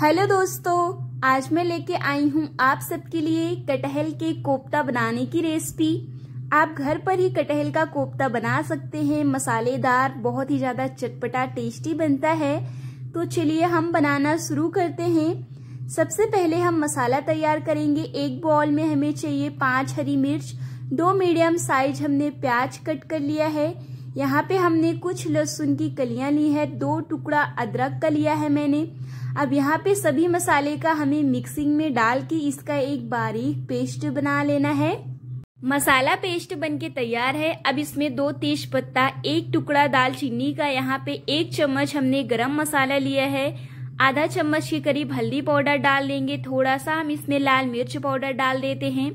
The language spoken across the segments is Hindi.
हेलो दोस्तों आज मैं लेके आई हूँ आप सबके लिए कटहल के कोफ्ता बनाने की रेसिपी आप घर पर ही कटहल का कोफ्ता बना सकते हैं मसालेदार बहुत ही ज़्यादा चटपटा टेस्टी बनता है तो चलिए हम बनाना शुरू करते हैं सबसे पहले हम मसाला तैयार करेंगे एक बॉल में हमें चाहिए पांच हरी मिर्च दो मीडियम साइज हमने प्याज कट कर लिया है यहाँ पे हमने कुछ लहसुन की कलियां ली है दो टुकड़ा अदरक का लिया है मैंने अब यहाँ पे सभी मसाले का हमें मिक्सिंग में डाल के इसका एक बारीक पेस्ट बना लेना है मसाला पेस्ट बनके तैयार है अब इसमें दो तेज पत्ता एक टुकड़ा दालचीनी का यहाँ पे एक चम्मच हमने गरम मसाला लिया है आधा चम्मच के करीब हल्दी पाउडर डाल देंगे थोड़ा सा हम इसमें लाल मिर्च पाउडर डाल देते हैं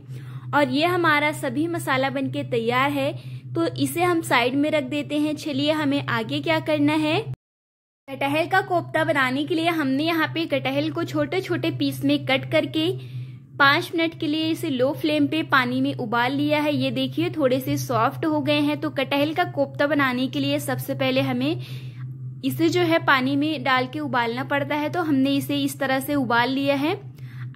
और ये हमारा सभी मसाला बनके तैयार है तो इसे हम साइड में रख देते हैं चलिए हमें आगे क्या करना है कटहल का कोफ्ता बनाने के लिए हमने यहाँ पे कटहल को छोटे छोटे पीस में कट करके पांच मिनट के लिए इसे लो फ्लेम पे पानी में उबाल लिया है ये देखिए थोड़े से सॉफ्ट हो गए हैं तो कटहल का कोफ्ता बनाने के लिए सबसे पहले हमें इसे जो है पानी में डाल के उबालना पड़ता है तो हमने इसे इस तरह से उबाल लिया है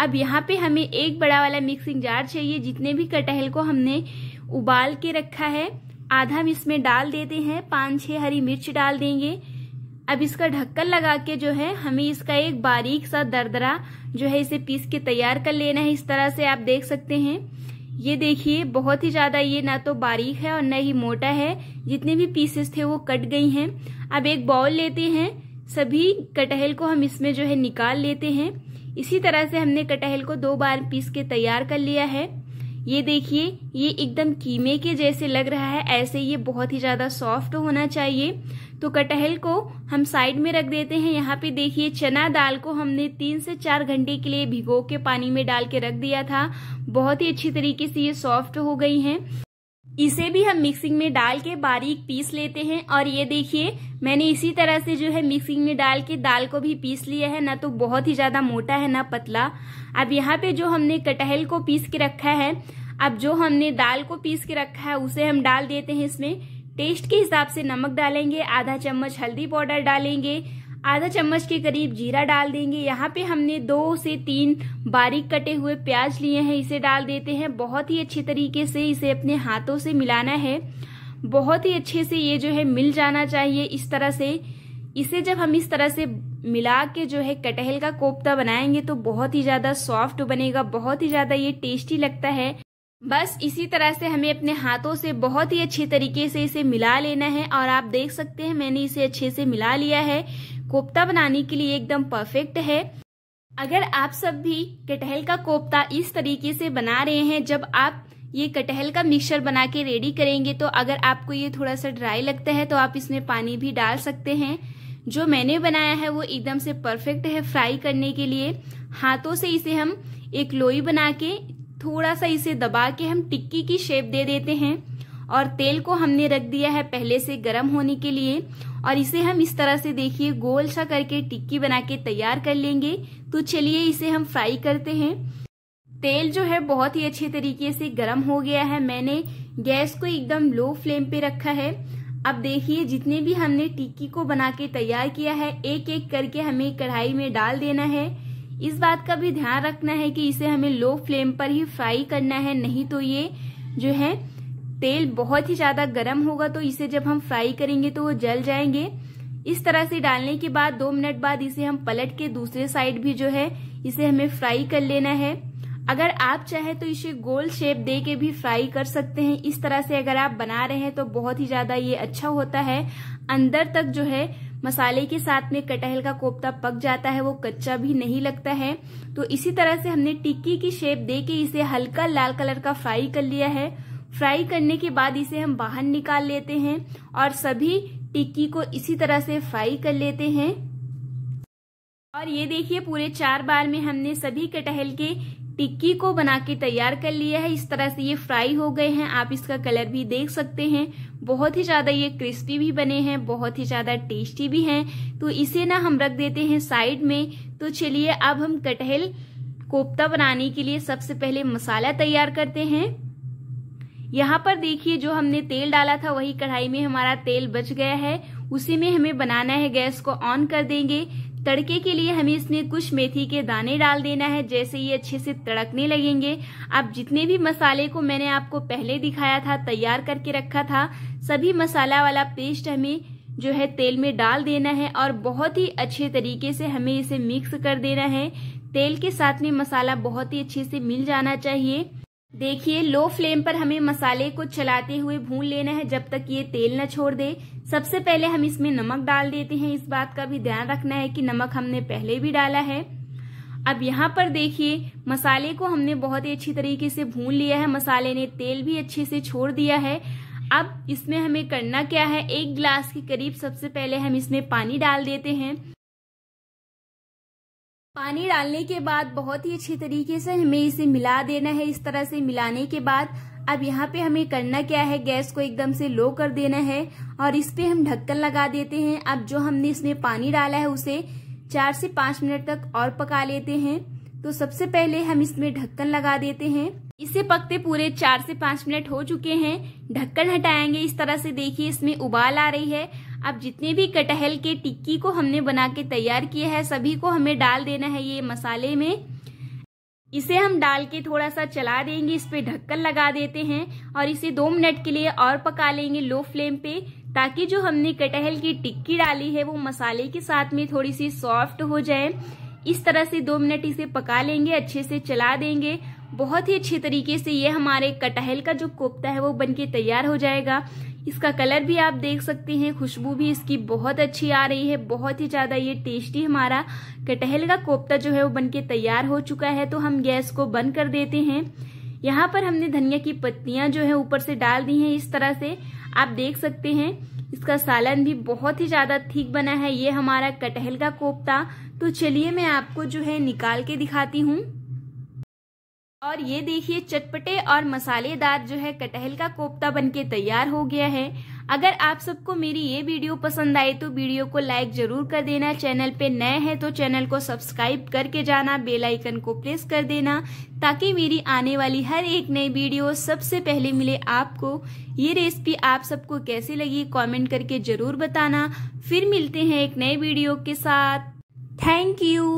अब यहाँ पे हमें एक बड़ा वाला मिक्सिंग जार चाहिए जितने भी कटहल को हमने उबाल के रखा है आधा हम इसमें डाल देते हैं पाँच छह हरी मिर्च डाल देंगे अब इसका ढक्कन लगा के जो है हमें इसका एक बारीक सा दरदरा जो है इसे पीस के तैयार कर लेना है इस तरह से आप देख सकते हैं ये देखिए बहुत ही ज़्यादा ये ना तो बारीक है और ना ही मोटा है जितने भी पीसेस थे वो कट गई हैं अब एक बाउल लेते हैं सभी कटहल को हम इसमें जो है निकाल लेते हैं इसी तरह से हमने कटहल को दो बार पीस के तैयार कर लिया है ये देखिए ये एकदम कीमे के जैसे लग रहा है ऐसे ये बहुत ही ज़्यादा सॉफ्ट होना चाहिए तो कटहल को हम साइड में रख देते हैं यहाँ पे देखिए चना दाल को हमने तीन से चार घंटे के लिए भिगो के पानी में डाल के रख दिया था बहुत ही अच्छी तरीके से ये सॉफ्ट हो गई है इसे भी हम मिक्सिंग में डाल के बारीक पीस लेते हैं और ये देखिए मैंने इसी तरह से जो है मिक्सिंग में डाल के दाल को भी पीस लिया है ना तो बहुत ही ज्यादा मोटा है ना पतला अब यहाँ पे जो हमने कटहल को पीस के रखा है अब जो हमने दाल को पीस के रखा है उसे हम डाल देते हैं इसमें टेस्ट के हिसाब से नमक डालेंगे आधा चम्मच हल्दी पाउडर डालेंगे आधा चम्मच के करीब जीरा डाल देंगे यहाँ पे हमने दो से तीन बारीक कटे हुए प्याज लिए हैं इसे डाल देते हैं बहुत ही अच्छे तरीके से इसे अपने हाथों से मिलाना है बहुत ही अच्छे से ये जो है मिल जाना चाहिए इस तरह से इसे जब हम इस तरह से मिला के जो है कटहल का कोफ्ता बनाएंगे तो बहुत ही ज़्यादा सॉफ्ट बनेगा बहुत ही ज़्यादा ये टेस्टी लगता है बस इसी तरह से हमें अपने हाथों से बहुत ही अच्छे तरीके से इसे मिला लेना है और आप देख सकते हैं मैंने इसे अच्छे से मिला लिया है कोफ्ता बनाने के लिए एकदम परफेक्ट है अगर आप सब भी कटहल का कोफ्ता इस तरीके से बना रहे हैं जब आप ये कटहल का मिक्सचर बना के रेडी करेंगे तो अगर आपको ये थोड़ा सा ड्राई लगता है तो आप इसमें पानी भी डाल सकते हैं जो मैंने बनाया है वो एकदम से परफेक्ट है फ्राई करने के लिए हाथों से इसे हम एक लोई बना के थोड़ा सा इसे दबा के हम टिक्की की शेप दे देते हैं और तेल को हमने रख दिया है पहले से गर्म होने के लिए और इसे हम इस तरह से देखिए गोल सा करके टिक्की बना के तैयार कर लेंगे तो चलिए इसे हम फ्राई करते हैं तेल जो है बहुत ही अच्छे तरीके से गर्म हो गया है मैंने गैस को एकदम लो फ्लेम पे रखा है अब देखिए जितने भी हमने टिक्की को बना के तैयार किया है एक एक करके हमें कढ़ाई में डाल देना है इस बात का भी ध्यान रखना है कि इसे हमें लो फ्लेम पर ही फ्राई करना है नहीं तो ये जो है तेल बहुत ही ज्यादा गर्म होगा तो इसे जब हम फ्राई करेंगे तो वो जल जाएंगे इस तरह से डालने के बाद दो मिनट बाद इसे हम पलट के दूसरे साइड भी जो है इसे हमें फ्राई कर लेना है अगर आप चाहे तो इसे गोल शेप दे के भी फ्राई कर सकते हैं इस तरह से अगर आप बना रहे हैं तो बहुत ही ज्यादा ये अच्छा होता है अंदर तक जो है मसाले के साथ में कटहल का कोफ्ता पक जाता है वो कच्चा भी नहीं लगता है तो इसी तरह से हमने टिक्की की शेप दे के इसे हल्का लाल कलर का फ्राई कर लिया है फ्राई करने के बाद इसे हम बाहर निकाल लेते हैं और सभी टिक्की को इसी तरह से फ्राई कर लेते हैं और ये देखिए पूरे चार बार में हमने सभी कटहल के टिक्की को बना के तैयार कर लिया है इस तरह से ये फ्राई हो गए हैं आप इसका कलर भी देख सकते हैं बहुत ही ज़्यादा ये क्रिस्पी भी बने हैं बहुत ही ज़्यादा टेस्टी भी हैं तो इसे ना हम रख देते हैं साइड में तो चलिए अब हम कटहल कोफ्ता बनाने के लिए सबसे पहले मसाला तैयार करते हैं यहाँ पर देखिए जो हमने तेल डाला था वही कढ़ाई में हमारा तेल बच गया है उसी में हमें बनाना है गैस को ऑन कर देंगे तड़के के लिए हमें इसमें कुछ मेथी के दाने डाल देना है जैसे ये अच्छे से तड़कने लगेंगे आप जितने भी मसाले को मैंने आपको पहले दिखाया था तैयार करके रखा था सभी मसाला वाला पेस्ट हमें जो है तेल में डाल देना है और बहुत ही अच्छे तरीके से हमें इसे मिक्स कर देना है तेल के साथ में मसाला बहुत ही अच्छे से मिल जाना चाहिए देखिए लो फ्लेम पर हमें मसाले को चलाते हुए भून लेना है जब तक ये तेल न छोड़ दे सबसे पहले हम इसमें नमक डाल देते हैं इस बात का भी ध्यान रखना है कि नमक हमने पहले भी डाला है अब यहाँ पर देखिए मसाले को हमने बहुत ही अच्छी तरीके से भून लिया है मसाले ने तेल भी अच्छे से छोड़ दिया है अब इसमें हमें करना क्या है एक गिलास के करीब सबसे पहले हम इसमें पानी डाल देते हैं पानी डालने के बाद बहुत ही अच्छे तरीके से हमें इसे मिला देना है इस तरह से मिलाने के बाद अब यहाँ पे हमें करना क्या है गैस को एकदम से लो कर देना है और इस पे हम ढक्कन लगा देते हैं अब जो हमने इसमें पानी डाला है उसे चार से पाँच मिनट तक और पका लेते हैं तो सबसे पहले हम इसमें ढक्कन लगा देते हैं इसे पकते पूरे चार से पांच मिनट हो चुके हैं ढक्कन हटाएंगे इस तरह से देखिए इसमें उबाल आ रही है अब जितने भी कटहल के टिक्की को हमने बना के तैयार किया है सभी को हमें डाल देना है ये मसाले में इसे हम डाल के थोड़ा सा चला देंगे इस पे ढक्कन लगा देते हैं और इसे दो मिनट के लिए और पका लेंगे लो फ्लेम पे ताकि जो हमने कटहल की टिक्की डाली है वो मसाले के साथ में थोड़ी सी सॉफ्ट हो जाए इस तरह से दो मिनट इसे पका लेंगे अच्छे से चला देंगे बहुत ही अच्छे तरीके से ये हमारे कटहल का जो कोफ्ता है वो बनके तैयार हो जाएगा इसका कलर भी आप देख सकते हैं खुशबू भी इसकी बहुत अच्छी आ रही है बहुत ही ज़्यादा ये टेस्टी हमारा कटहल का कोफ्ता जो है वो बनके तैयार हो चुका है तो हम गैस को बंद कर देते हैं यहाँ पर हमने धनिया की पत्तियां जो है ऊपर से डाल दी हैं इस तरह से आप देख सकते हैं इसका सालन भी बहुत ही ज्यादा ठीक बना है ये हमारा कटहल का कोफ्ता तो चलिए मैं आपको जो है निकाल के दिखाती हूँ और ये देखिए चटपटे और मसालेदार जो है कटहल का कोफ्ता बनके तैयार हो गया है अगर आप सबको मेरी ये वीडियो पसंद आए तो वीडियो को लाइक जरूर कर देना चैनल पे नए हैं तो चैनल को सब्सक्राइब करके जाना बेल आइकन को प्रेस कर देना ताकि मेरी आने वाली हर एक नई वीडियो सबसे पहले मिले आपको ये रेसिपी आप सबको कैसी लगी कॉमेंट करके जरूर बताना फिर मिलते हैं एक नए वीडियो के साथ थैंक यू